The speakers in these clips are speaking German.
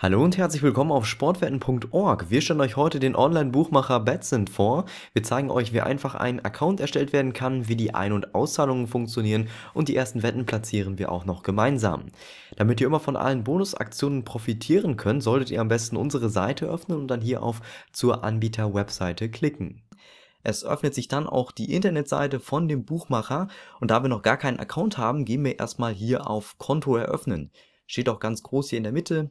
Hallo und herzlich willkommen auf sportwetten.org. Wir stellen euch heute den Online-Buchmacher Betzend vor. Wir zeigen euch, wie einfach ein Account erstellt werden kann, wie die Ein- und Auszahlungen funktionieren und die ersten Wetten platzieren wir auch noch gemeinsam. Damit ihr immer von allen Bonusaktionen profitieren könnt, solltet ihr am besten unsere Seite öffnen und dann hier auf zur Anbieter-Webseite klicken. Es öffnet sich dann auch die Internetseite von dem Buchmacher und da wir noch gar keinen Account haben, gehen wir erstmal hier auf Konto eröffnen. Steht auch ganz groß hier in der Mitte,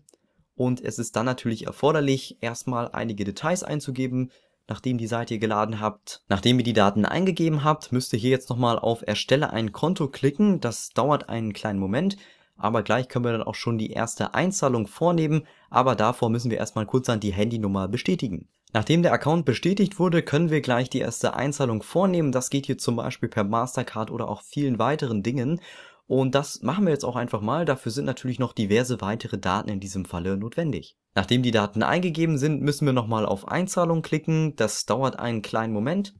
und es ist dann natürlich erforderlich, erstmal einige Details einzugeben. Nachdem die Seite ihr geladen habt, nachdem ihr die Daten eingegeben habt, müsst ihr hier jetzt nochmal auf Erstelle ein Konto klicken. Das dauert einen kleinen Moment, aber gleich können wir dann auch schon die erste Einzahlung vornehmen, aber davor müssen wir erstmal kurz an die Handynummer bestätigen. Nachdem der Account bestätigt wurde, können wir gleich die erste Einzahlung vornehmen. Das geht hier zum Beispiel per Mastercard oder auch vielen weiteren Dingen. Und das machen wir jetzt auch einfach mal. Dafür sind natürlich noch diverse weitere Daten in diesem Falle notwendig. Nachdem die Daten eingegeben sind, müssen wir nochmal auf Einzahlung klicken. Das dauert einen kleinen Moment.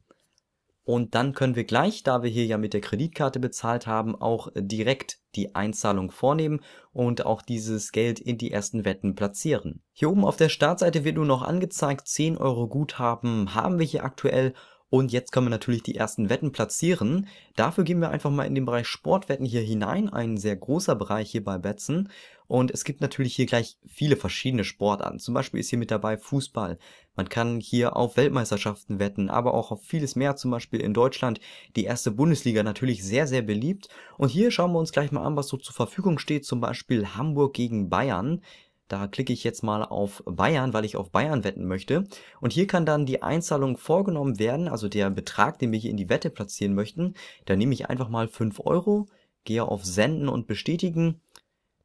Und dann können wir gleich, da wir hier ja mit der Kreditkarte bezahlt haben, auch direkt die Einzahlung vornehmen und auch dieses Geld in die ersten Wetten platzieren. Hier oben auf der Startseite wird nur noch angezeigt, 10 Euro Guthaben haben wir hier aktuell und jetzt können wir natürlich die ersten Wetten platzieren. Dafür gehen wir einfach mal in den Bereich Sportwetten hier hinein, ein sehr großer Bereich hier bei Betzen. Und es gibt natürlich hier gleich viele verschiedene Sportarten. Zum Beispiel ist hier mit dabei Fußball. Man kann hier auf Weltmeisterschaften wetten, aber auch auf vieles mehr. Zum Beispiel in Deutschland die erste Bundesliga natürlich sehr, sehr beliebt. Und hier schauen wir uns gleich mal an, was so zur Verfügung steht. Zum Beispiel Hamburg gegen Bayern. Da klicke ich jetzt mal auf Bayern, weil ich auf Bayern wetten möchte. Und hier kann dann die Einzahlung vorgenommen werden, also der Betrag, den wir hier in die Wette platzieren möchten. Da nehme ich einfach mal 5 Euro, gehe auf Senden und Bestätigen.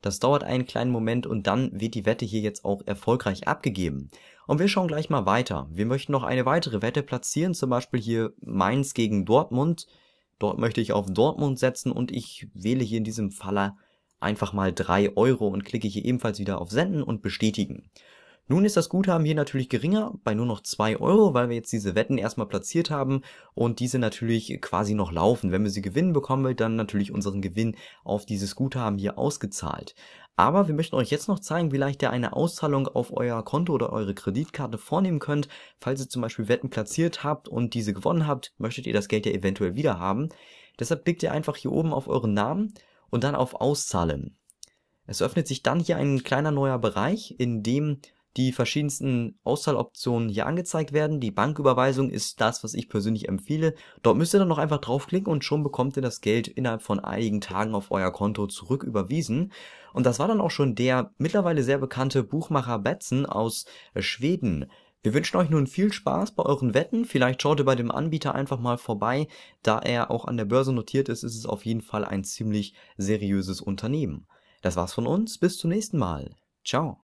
Das dauert einen kleinen Moment und dann wird die Wette hier jetzt auch erfolgreich abgegeben. Und wir schauen gleich mal weiter. Wir möchten noch eine weitere Wette platzieren, zum Beispiel hier Mainz gegen Dortmund. Dort möchte ich auf Dortmund setzen und ich wähle hier in diesem Falle einfach mal 3 Euro und klicke hier ebenfalls wieder auf Senden und Bestätigen. Nun ist das Guthaben hier natürlich geringer, bei nur noch 2 Euro, weil wir jetzt diese Wetten erstmal platziert haben und diese natürlich quasi noch laufen. Wenn wir sie gewinnen, bekommen wir dann natürlich unseren Gewinn auf dieses Guthaben hier ausgezahlt. Aber wir möchten euch jetzt noch zeigen, wie leicht ihr eine Auszahlung auf euer Konto oder eure Kreditkarte vornehmen könnt. Falls ihr zum Beispiel Wetten platziert habt und diese gewonnen habt, möchtet ihr das Geld ja eventuell wieder haben. Deshalb klickt ihr einfach hier oben auf euren Namen und dann auf Auszahlen. Es öffnet sich dann hier ein kleiner neuer Bereich, in dem die verschiedensten Auszahloptionen hier angezeigt werden. Die Banküberweisung ist das, was ich persönlich empfehle. Dort müsst ihr dann noch einfach draufklicken und schon bekommt ihr das Geld innerhalb von einigen Tagen auf euer Konto zurücküberwiesen. Und das war dann auch schon der mittlerweile sehr bekannte Buchmacher Betzen aus Schweden, wir wünschen euch nun viel Spaß bei euren Wetten. Vielleicht schaut ihr bei dem Anbieter einfach mal vorbei. Da er auch an der Börse notiert ist, ist es auf jeden Fall ein ziemlich seriöses Unternehmen. Das war's von uns. Bis zum nächsten Mal. Ciao.